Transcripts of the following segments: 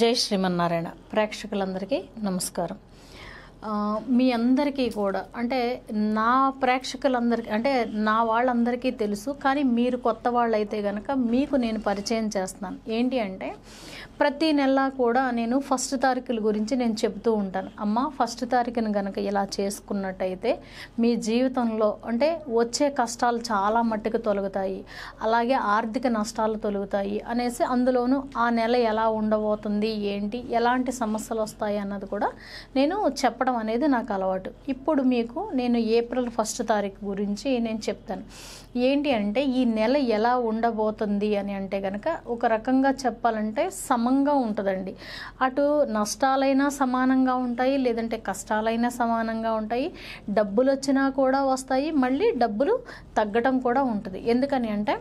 జై శ్రీమన్నారాయణ ప్రేక్షకులందరికీ నమస్కారం మీ అందరికీ కూడా అంటే నా ప్రేక్షకులందరికీ అంటే నా వాళ్ళందరికీ తెలుసు కానీ మీరు కొత్త వాళ్ళైతే కనుక మీకు నేను పరిచయం చేస్తున్నాను ఏంటి అంటే ప్రతి నెల కూడా నేను ఫస్ట్ తారీఖుల గురించి నేను చెబుతూ ఉంటాను అమ్మ ఫస్ట్ తారీఖుని కనుక ఇలా చేసుకున్నట్టయితే మీ జీవితంలో అంటే వచ్చే కష్టాలు చాలా మట్టుకు తొలగుతాయి అలాగే ఆర్థిక నష్టాలు తొలుగుతాయి అనేసి అందులోనూ ఆ నెల ఎలా ఉండబోతుంది ఏంటి ఎలాంటి సమస్యలు వస్తాయి అన్నది కూడా నేను చెప్పడం చెప్పడం అనేది నాకు అలవాటు ఇప్పుడు మీకు నేను ఏప్రిల్ ఫస్ట్ తారీఖు గురించి నేను చెప్తాను ఏంటి అంటే ఈ నెల ఎలా ఉండబోతుంది అని అంటే కనుక ఒక రకంగా చెప్పాలంటే సమంగా ఉంటుందండి అటు నష్టాలైనా సమానంగా ఉంటాయి లేదంటే కష్టాలైనా సమానంగా ఉంటాయి డబ్బులు వచ్చినా కూడా వస్తాయి మళ్ళీ డబ్బులు తగ్గటం కూడా ఉంటుంది ఎందుకని అంటే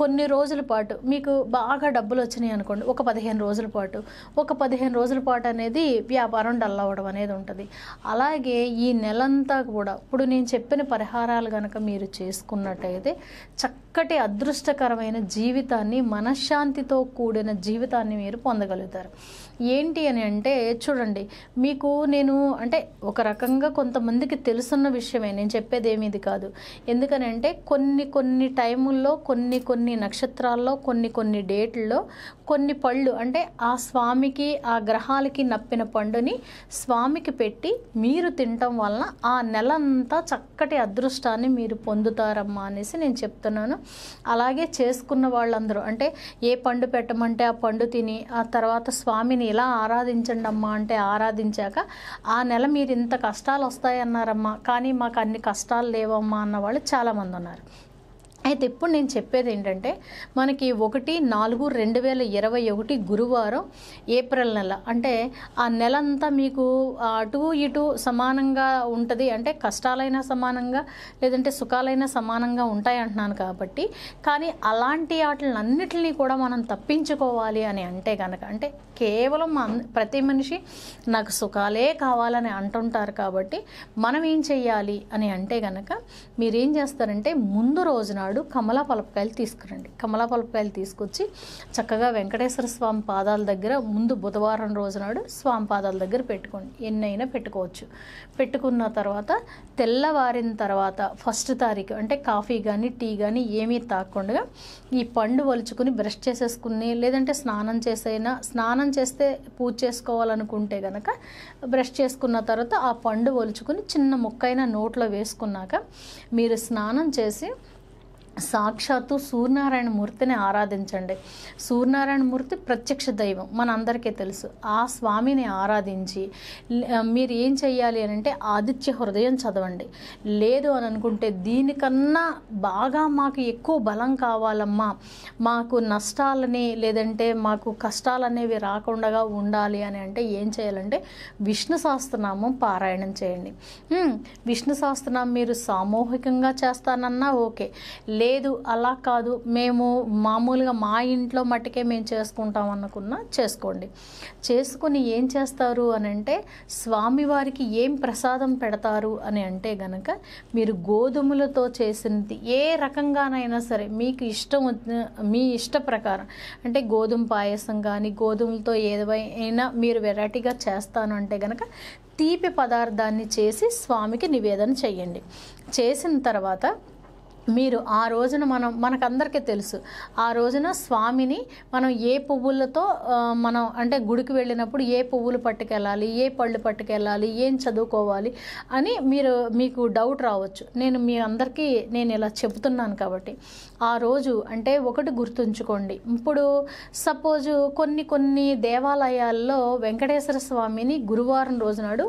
కొన్ని రోజుల పాటు మీకు బాగా డబ్బులు వచ్చినాయి అనుకోండి ఒక పదిహేను రోజుల పాటు ఒక పదిహేను రోజుల పాటు అనేది వ్యాపారం డల్ అవ్వడం అనేది ఉంటుంది ఉంటుంది అలాగే ఈ నెలంతా కూడా ఇప్పుడు నేను చెప్పిన పరిహారాలు కనుక మీరు చేసుకున్నట్టయితే చక్క చక్కటి అదృష్టకరమైన జీవితాన్ని మనశ్శాంతితో కూడిన జీవితాన్ని మీరు పొందగలుగుతారు ఏంటి అని అంటే చూడండి మీకు నేను అంటే ఒక రకంగా కొంతమందికి తెలుసున్న విషయమే నేను చెప్పేది ఏమిది కాదు ఎందుకని అంటే కొన్ని కొన్ని టైముల్లో కొన్ని కొన్ని నక్షత్రాల్లో కొన్ని కొన్ని డేట్లలో కొన్ని పళ్ళు అంటే ఆ స్వామికి ఆ గ్రహాలకి నప్పిన పండుని స్వామికి పెట్టి మీరు తినటం వలన ఆ నెలంతా చక్కటి అదృష్టాన్ని మీరు పొందుతారమ్మా అనేసి నేను చెప్తున్నాను అలాగే చేసుకున్న వాళ్ళందరూ అంటే ఏ పండు పెట్టమంటే ఆ పండు తిని ఆ తర్వాత స్వామిని ఇలా ఆరాధించండి అమ్మా అంటే ఆరాధించాక ఆ నెల మీరు ఇంత కష్టాలు వస్తాయన్నారమ్మా కానీ మాకు అన్ని కష్టాలు లేవమ్మా అన్న వాళ్ళు చాలామంది ఉన్నారు అయితే ఇప్పుడు నేను చెప్పేది ఏంటంటే మనకి ఒకటి నాలుగు రెండు వేల ఇరవై ఒకటి గురువారం ఏప్రిల్ నెల అంటే ఆ నెల అంతా మీకు అటు ఇటు సమానంగా ఉంటుంది అంటే కష్టాలైనా సమానంగా లేదంటే సుఖాలైనా సమానంగా ఉంటాయి అంటున్నాను కాబట్టి కానీ అలాంటి వాటిలన్నిటిని కూడా మనం తప్పించుకోవాలి అని అంటే కనుక అంటే కేవలం ప్రతి మనిషి నాకు సుఖాలే కావాలని అంటుంటారు కాబట్టి మనం ఏం చెయ్యాలి అని అంటే కనుక మీరేం చేస్తారంటే ముందు రోజున నాడు కమలా పలపకాయలు తీసుకురండి కమలా పలపకాయలు తీసుకొచ్చి చక్కగా వెంకటేశ్వర స్వామి పాదాల దగ్గర ముందు బుధవారం రోజు నాడు స్వామి పాదాల దగ్గర పెట్టుకోండి ఎన్నైనా పెట్టుకోవచ్చు పెట్టుకున్న తర్వాత తెల్లవారిన తర్వాత ఫస్ట్ తారీఖు అంటే కాఫీ కానీ టీ కానీ ఏమీ తాకుండా ఈ పండు వలుచుకుని బ్రష్ చేసేసుకుని లేదంటే స్నానం చేసైనా స్నానం చేస్తే పూజ చేసుకోవాలనుకుంటే కనుక బ్రష్ చేసుకున్న తర్వాత ఆ పండు వలుచుకుని చిన్న ముక్కైన నోట్లో వేసుకున్నాక మీరు స్నానం చేసి సాక్షాత్తు సూర్యనారాయణ మూర్తిని ఆరాధించండి సూర్యనారాయణ మూర్తి ప్రత్యక్ష దైవం మన అందరికీ తెలుసు ఆ స్వామిని ఆరాధించి మీరు ఏం చెయ్యాలి అని అంటే ఆదిత్య హృదయం చదవండి లేదు అని అనుకుంటే దీనికన్నా బాగా మాకు ఎక్కువ బలం కావాలమ్మా మాకు నష్టాలని లేదంటే మాకు కష్టాలు అనేవి రాకుండా ఉండాలి అని అంటే ఏం చేయాలంటే విష్ణు సహస్రనామం పారాయణం చేయండి విష్ణు సహస్రనామం మీరు సామూహికంగా చేస్తానన్నా ఓకే లేదు అలా కాదు మేము మామూలుగా మా ఇంట్లో మట్టుకే మేము చేసుకుంటాం అనుకున్నా చేసుకోండి చేసుకుని ఏం చేస్తారు అని అంటే స్వామివారికి ఏం ప్రసాదం పెడతారు అని అంటే గనక మీరు గోధుమలతో చేసినది ఏ రకంగానైనా సరే మీకు ఇష్టం మీ ఇష్ట ప్రకారం అంటే గోధుమ పాయసం కానీ గోధుమలతో ఏదైనా మీరు వెరైటీగా చేస్తాను అంటే గనక తీపి పదార్థాన్ని చేసి స్వామికి నివేదన చేయండి చేసిన తర్వాత మీరు ఆ రోజున మనం మనకందరికీ తెలుసు ఆ రోజున స్వామిని మనం ఏ పువ్వులతో మనం అంటే గుడికి వెళ్ళినప్పుడు ఏ పువ్వులు పట్టుకెళ్ళాలి ఏ పళ్ళు పట్టుకెళ్ళాలి ఏం చదువుకోవాలి అని మీరు మీకు డౌట్ రావచ్చు నేను మీ అందరికీ నేను ఇలా చెబుతున్నాను కాబట్టి ఆ రోజు అంటే ఒకటి గుర్తుంచుకోండి ఇప్పుడు సపోజు కొన్ని కొన్ని దేవాలయాల్లో వెంకటేశ్వర స్వామిని గురువారం రోజునాడు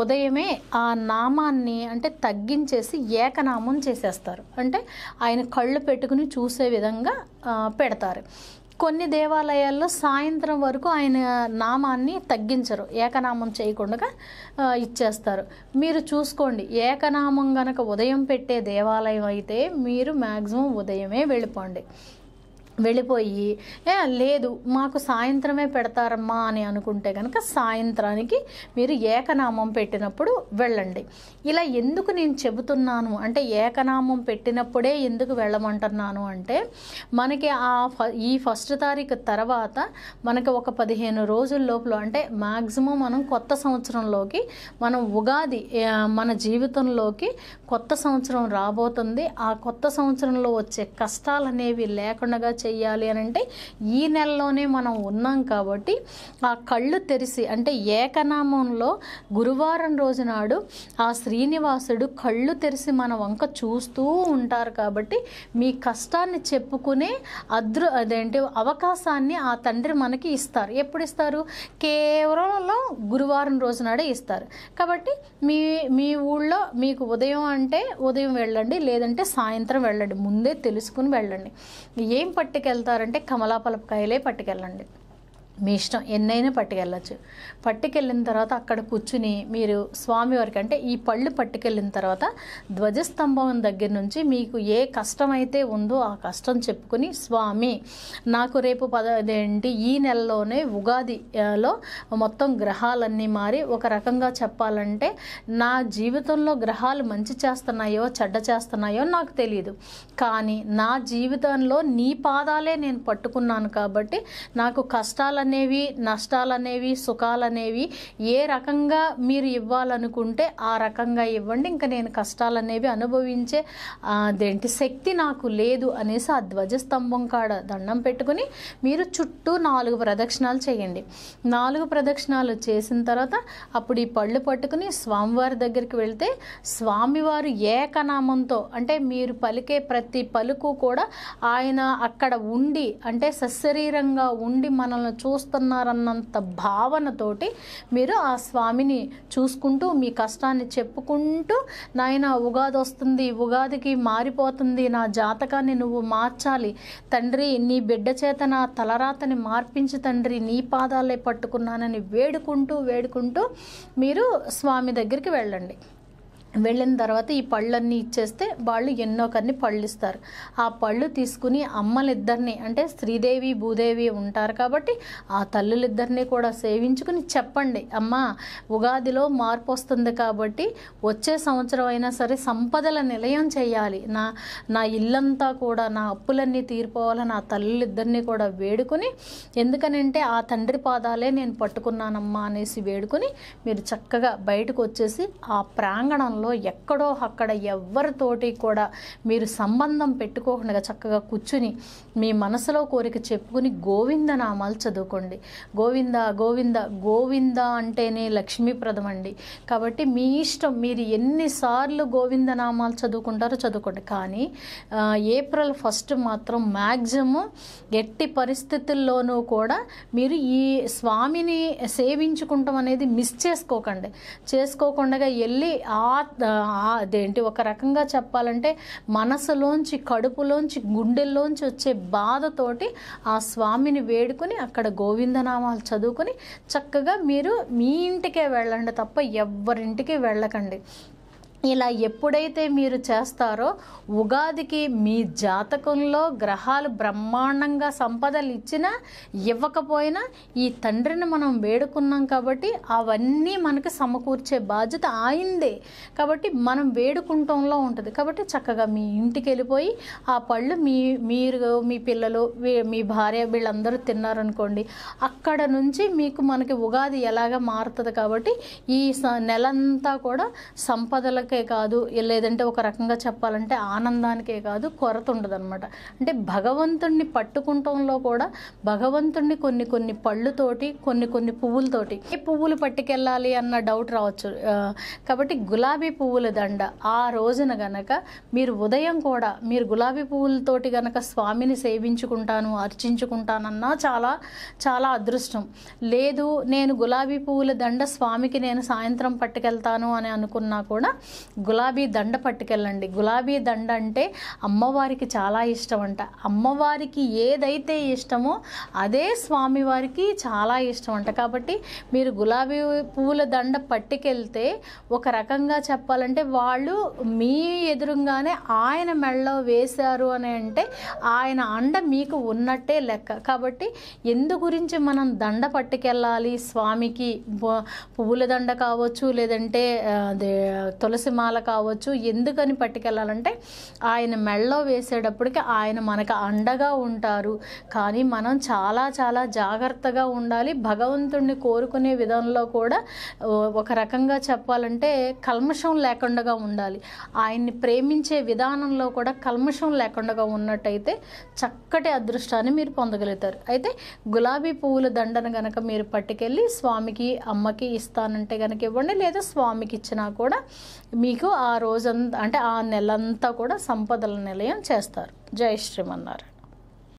ఉదయమే ఆ నామాన్ని అంటే తగ్గించేసి ఏకనామం చేసేస్తారు అంటే అంటే ఆయన కళ్ళు పెట్టుకుని చూసే విధంగా పెడతారు కొన్ని దేవాలయాల్లో సాయంత్రం వరకు ఆయన నామాన్ని తగ్గించరు ఏకనామం చేయకుండా ఇచ్చేస్తారు మీరు చూసుకోండి ఏకనామం గనక ఉదయం పెట్టే దేవాలయం అయితే మీరు మ్యాక్సిమం ఉదయమే వెళ్ళిపోండి వెళ్ళిపోయి లేదు మాకు సాయంత్రమే పెడతారమ్మా అని అనుకుంటే కనుక సాయంత్రానికి మీరు ఏకనామం పెట్టినప్పుడు వెళ్ళండి ఇలా ఎందుకు నేను చెబుతున్నాను అంటే ఏకనామం పెట్టినప్పుడే ఎందుకు వెళ్ళమంటున్నాను అంటే మనకి ఆ ఈ ఫస్ట్ తారీఖు తర్వాత మనకి ఒక పదిహేను రోజుల లోపల అంటే మ్యాక్సిమం మనం కొత్త సంవత్సరంలోకి మనం ఉగాది మన జీవితంలోకి కొత్త సంవత్సరం రాబోతుంది ఆ కొత్త సంవత్సరంలో వచ్చే కష్టాలు అనేవి లేకుండా చెయ్యాలి అని అంటే ఈ నెలలోనే మనం ఉన్నాం కాబట్టి ఆ కళ్ళు తెరిసి అంటే ఏకనామంలో గురువారం రోజు నాడు ఆ శ్రీనివాసుడు కళ్ళు తెరిసి మన వంక చూస్తూ ఉంటారు కాబట్టి మీ కష్టాన్ని చెప్పుకునే అదృ అదేంటి అవకాశాన్ని ఆ తండ్రి మనకి ఇస్తారు ఎప్పుడు ఇస్తారు కేవలం గురువారం రోజు నాడే ఇస్తారు కాబట్టి మీ మీ ఊళ్ళో మీకు ఉదయం అంటే ఉదయం వెళ్ళండి లేదంటే సాయంత్రం వెళ్ళండి ముందే తెలుసుకుని వెళ్ళండి ఏం పట్టే పట్టుకెళ్తారంటే కమలా పలపకాయలే పట్టుకెళ్ళండి మీ ఇష్టం ఎన్నైనా పట్టుకెళ్ళచ్చు పట్టుకెళ్ళిన తర్వాత అక్కడ కూర్చుని మీరు స్వామివారికి అంటే ఈ పళ్ళు పట్టుకెళ్ళిన తర్వాత ధ్వజస్తంభం దగ్గర నుంచి మీకు ఏ కష్టం అయితే ఉందో ఆ కష్టం చెప్పుకుని స్వామి నాకు రేపు పదేంటి ఈ నెలలోనే ఉగాదిలో మొత్తం గ్రహాలన్నీ మారి ఒక రకంగా చెప్పాలంటే నా జీవితంలో గ్రహాలు మంచి చేస్తున్నాయో చెడ్డ చేస్తున్నాయో నాకు తెలియదు కానీ నా జీవితంలో నీ పాదాలే నేను పట్టుకున్నాను కాబట్టి నాకు కష్టాలన్నీ అనేవి నష్టాలనేవి సుఖాలనేవి ఏ రకంగా మీరు ఇవ్వాలనుకుంటే ఆ రకంగా ఇవ్వండి ఇంకా నేను కష్టాలనేవి అనుభవించే అదేంటి శక్తి నాకు లేదు అనేసి ఆ ధ్వజస్తంభం కాడ దండం పెట్టుకుని మీరు చుట్టూ నాలుగు ప్రదక్షిణాలు చేయండి నాలుగు ప్రదక్షిణాలు చేసిన తర్వాత అప్పుడు ఈ పళ్ళు పట్టుకుని స్వామివారి దగ్గరికి వెళ్తే స్వామివారు ఏకనామంతో అంటే మీరు పలికే ప్రతి పలుకు కూడా ఆయన అక్కడ ఉండి అంటే సశరీరంగా ఉండి మనల్ని చూ చూస్తున్నారన్నంత భావనతోటి మీరు ఆ స్వామిని చూసుకుంటూ మీ కష్టాన్ని చెప్పుకుంటూ నాయన ఉగాది వస్తుంది ఉగాదికి మారిపోతుంది నా జాతకాన్ని నువ్వు మార్చాలి తండ్రి నీ బిడ్డ చేత నా తలరాతని మార్పించి తండ్రి నీ పాదాలే పట్టుకున్నానని వేడుకుంటూ వేడుకుంటూ మీరు స్వామి దగ్గరికి వెళ్ళండి వెళ్ళిన తర్వాత ఈ పళ్ళన్నీ ఇచ్చేస్తే వాళ్ళు ఎన్నో కన్ని పళ్ళు ఇస్తారు ఆ పళ్ళు తీసుకుని అమ్మలిద్దరిని అంటే శ్రీదేవి భూదేవి ఉంటారు కాబట్టి ఆ తల్లులిద్దరిని కూడా సేవించుకుని చెప్పండి అమ్మ ఉగాదిలో మార్పు వస్తుంది కాబట్టి వచ్చే సంవత్సరం అయినా సరే సంపదల నిలయం చేయాలి నా నా ఇల్లంతా కూడా నా అప్పులన్నీ తీరిపోవాలని ఆ తల్లులిద్దరిని కూడా వేడుకుని ఎందుకనంటే ఆ తండ్రి పాదాలే నేను పట్టుకున్నానమ్మా అనేసి వేడుకుని మీరు చక్కగా బయటకు వచ్చేసి ఆ ప్రాంగణంలో జీవితంలో ఎక్కడో అక్కడ ఎవరితోటి కూడా మీరు సంబంధం పెట్టుకోకుండా చక్కగా కూర్చుని మీ మనసులో కోరిక చెప్పుకుని గోవిందనామాలు చదువుకోండి గోవింద గోవింద గోవింద అంటేనే లక్ష్మీప్రదం అండి కాబట్టి మీ ఇష్టం మీరు ఎన్నిసార్లు గోవిందనామాలు చదువుకుంటారో చదువుకోండి కానీ ఏప్రిల్ ఫస్ట్ మాత్రం మ్యాక్సిమం ఎట్టి పరిస్థితుల్లోనూ కూడా మీరు ఈ స్వామిని సేవించుకుంటాం అనేది మిస్ చేసుకోకండి చేసుకోకుండా వెళ్ళి ఆ అదేంటి ఒక రకంగా చెప్పాలంటే మనసులోంచి కడుపులోంచి గుండెల్లోంచి వచ్చే బాధతోటి ఆ స్వామిని వేడుకుని అక్కడ గోవిందనామాలు చదువుకొని చక్కగా మీరు మీ ఇంటికే వెళ్ళండి తప్ప ఎవరింటికి వెళ్ళకండి ఇలా ఎప్పుడైతే మీరు చేస్తారో ఉగాదికి మీ జాతకంలో గ్రహాలు బ్రహ్మాండంగా సంపదలు ఇచ్చినా ఇవ్వకపోయినా ఈ తండ్రిని మనం వేడుకున్నాం కాబట్టి అవన్నీ మనకి సమకూర్చే బాధ్యత ఆయిందే కాబట్టి మనం వేడుకుంటంలో ఉంటుంది కాబట్టి చక్కగా మీ ఇంటికి వెళ్ళిపోయి ఆ పళ్ళు మీ మీరు మీ పిల్లలు మీ భార్య వీళ్ళందరూ తిన్నారనుకోండి అక్కడ నుంచి మీకు మనకి ఉగాది ఎలాగ మారుతుంది కాబట్టి ఈ నెలంతా కూడా సంపదల కోరికలకే కాదు లేదంటే ఒక రకంగా చెప్పాలంటే ఆనందానికే కాదు కొరత ఉండదన్నమాట అంటే భగవంతుణ్ణి పట్టుకుంటంలో కూడా భగవంతుణ్ణి కొన్ని కొన్ని పళ్ళుతోటి కొన్ని కొన్ని పువ్వులతోటి ఏ పువ్వులు పట్టుకెళ్ళాలి అన్న డౌట్ రావచ్చు కాబట్టి గులాబీ పువ్వుల దండ ఆ రోజున గనక మీరు ఉదయం కూడా మీరు గులాబీ పువ్వులతోటి గనక స్వామిని సేవించుకుంటాను అర్చించుకుంటానన్నా చాలా చాలా అదృష్టం లేదు నేను గులాబీ పువ్వుల దండ స్వామికి నేను సాయంత్రం పట్టుకెళ్తాను అని అనుకున్నా కూడా గులాబీ దండ పట్టుకెళ్ళండి గులాబీ దండ అంటే అమ్మవారికి చాలా ఇష్టం అంట అమ్మవారికి ఏదైతే ఇష్టమో అదే స్వామివారికి చాలా ఇష్టం అంట కాబట్టి మీరు గులాబీ పువ్వుల దండ పట్టుకెళ్తే ఒక రకంగా చెప్పాలంటే వాళ్ళు మీ ఎదురుగానే ఆయన మెళ్ళో వేశారు అని అంటే ఆయన అండ మీకు ఉన్నట్టే లెక్క కాబట్టి ఎందు గురించి మనం దండ పట్టుకెళ్ళాలి స్వామికి పువ్వుల దండ కావచ్చు లేదంటే తులసి తులసిమాల కావచ్చు ఎందుకని పట్టుకెళ్ళాలంటే ఆయన మెళ్ళో వేసేటప్పటికి ఆయన మనకు అండగా ఉంటారు కానీ మనం చాలా చాలా జాగ్రత్తగా ఉండాలి భగవంతుణ్ణి కోరుకునే విధంలో కూడా ఒక రకంగా చెప్పాలంటే కల్మషం లేకుండా ఉండాలి ఆయన్ని ప్రేమించే విధానంలో కూడా కల్మషం లేకుండా ఉన్నట్టయితే చక్కటి అదృష్టాన్ని మీరు పొందగలుగుతారు అయితే గులాబీ పువ్వుల దండను గనక మీరు పట్టుకెళ్ళి స్వామికి అమ్మకి ఇస్తానంటే కనుక ఇవ్వండి లేదా స్వామికి ఇచ్చినా కూడా మీకు ఆ రోజంతా అంటే ఆ నెలంతా కూడా సంపదల నిలయం చేస్తారు జయశ్రీమన్నారు